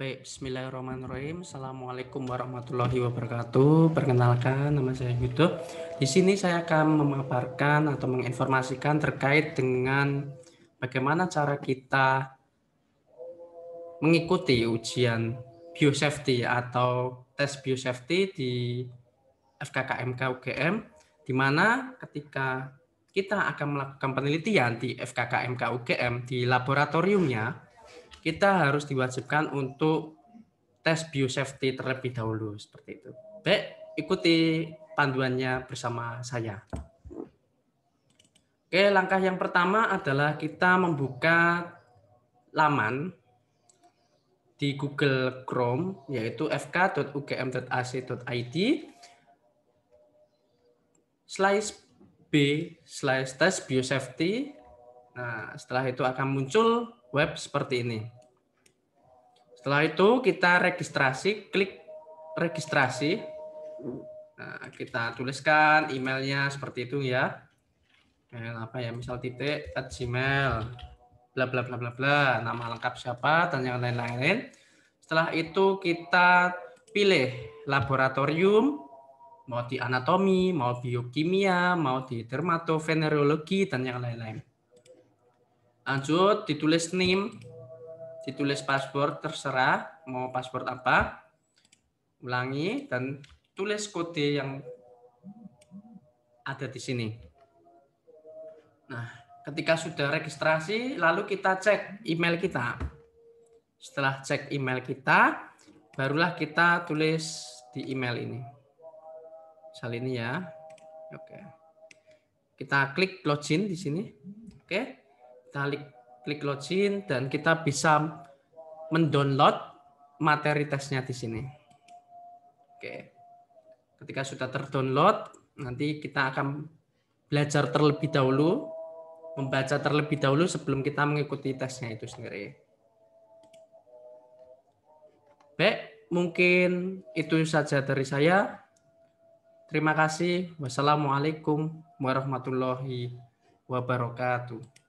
Baik, Bismillahirrahmanirrahim. Assalamualaikum warahmatullahi wabarakatuh. Perkenalkan, nama saya Yudo. Di sini saya akan memaparkan atau menginformasikan terkait dengan bagaimana cara kita mengikuti ujian biosafety atau tes biosafety di FKKMK UGM, di mana ketika kita akan melakukan penelitian di FKKMK UGM di laboratoriumnya, kita harus diwajibkan untuk tes biosafety terlebih dahulu seperti itu. Baik, ikuti panduannya bersama saya. Oke, langkah yang pertama adalah kita membuka laman di Google Chrome yaitu fk.ugm.ac.id slice b slash test biosafety Nah, setelah itu akan muncul web seperti ini. Setelah itu kita registrasi, klik registrasi. Nah, kita tuliskan emailnya seperti itu ya. Email apa ya? Misal titik at gmail, bla bla bla bla bla, nama lengkap siapa dan yang lain-lain. Setelah itu kita pilih laboratorium, mau di anatomi, mau biokimia, mau di dermatovenerologi dan yang lain-lain. Lanjut ditulis NIM, ditulis password terserah mau password apa. Ulangi dan tulis kode yang ada di sini. Nah, ketika sudah registrasi, lalu kita cek email kita. Setelah cek email kita, barulah kita tulis di email ini. sal ini ya. Oke. Kita klik login di sini. Oke klik, klik login dan kita bisa mendownload materi tesnya di sini. Oke. Ketika sudah terdownload, nanti kita akan belajar terlebih dahulu, membaca terlebih dahulu sebelum kita mengikuti tesnya itu sendiri. Baik, mungkin itu saja dari saya. Terima kasih. Wassalamualaikum warahmatullahi wabarakatuh.